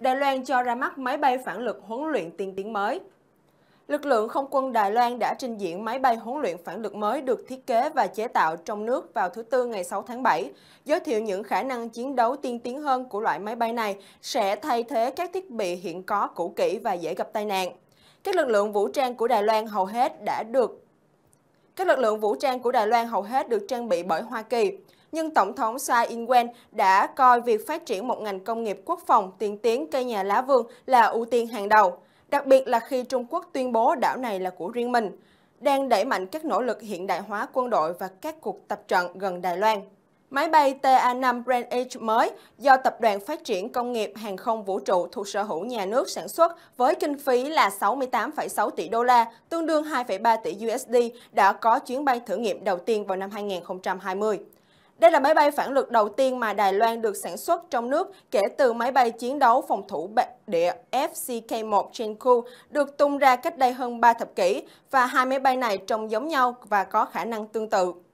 Đài Loan cho ra mắt máy bay phản lực huấn luyện tiên tiến mới. Lực lượng không quân Đài Loan đã trình diễn máy bay huấn luyện phản lực mới được thiết kế và chế tạo trong nước vào thứ Tư ngày 6 tháng 7, giới thiệu những khả năng chiến đấu tiên tiến hơn của loại máy bay này sẽ thay thế các thiết bị hiện có cũ kỹ và dễ gặp tai nạn. Các lực lượng vũ trang của Đài Loan hầu hết đã được các lực lượng vũ trang của Đài Loan hầu hết được trang bị bởi Hoa Kỳ nhưng Tổng thống Tsai Ing-wen đã coi việc phát triển một ngành công nghiệp quốc phòng tiên tiến cây nhà lá vườn là ưu tiên hàng đầu, đặc biệt là khi Trung Quốc tuyên bố đảo này là của riêng mình, đang đẩy mạnh các nỗ lực hiện đại hóa quân đội và các cuộc tập trận gần Đài Loan. Máy bay TA-5 Brand H mới do Tập đoàn Phát triển Công nghiệp Hàng không Vũ trụ thuộc sở hữu nhà nước sản xuất với kinh phí là 68,6 tỷ đô la, tương đương 2,3 tỷ USD, đã có chuyến bay thử nghiệm đầu tiên vào năm 2020. Đây là máy bay phản lực đầu tiên mà Đài Loan được sản xuất trong nước kể từ máy bay chiến đấu phòng thủ địa FCK-1 Chengku được tung ra cách đây hơn 3 thập kỷ và hai máy bay này trông giống nhau và có khả năng tương tự.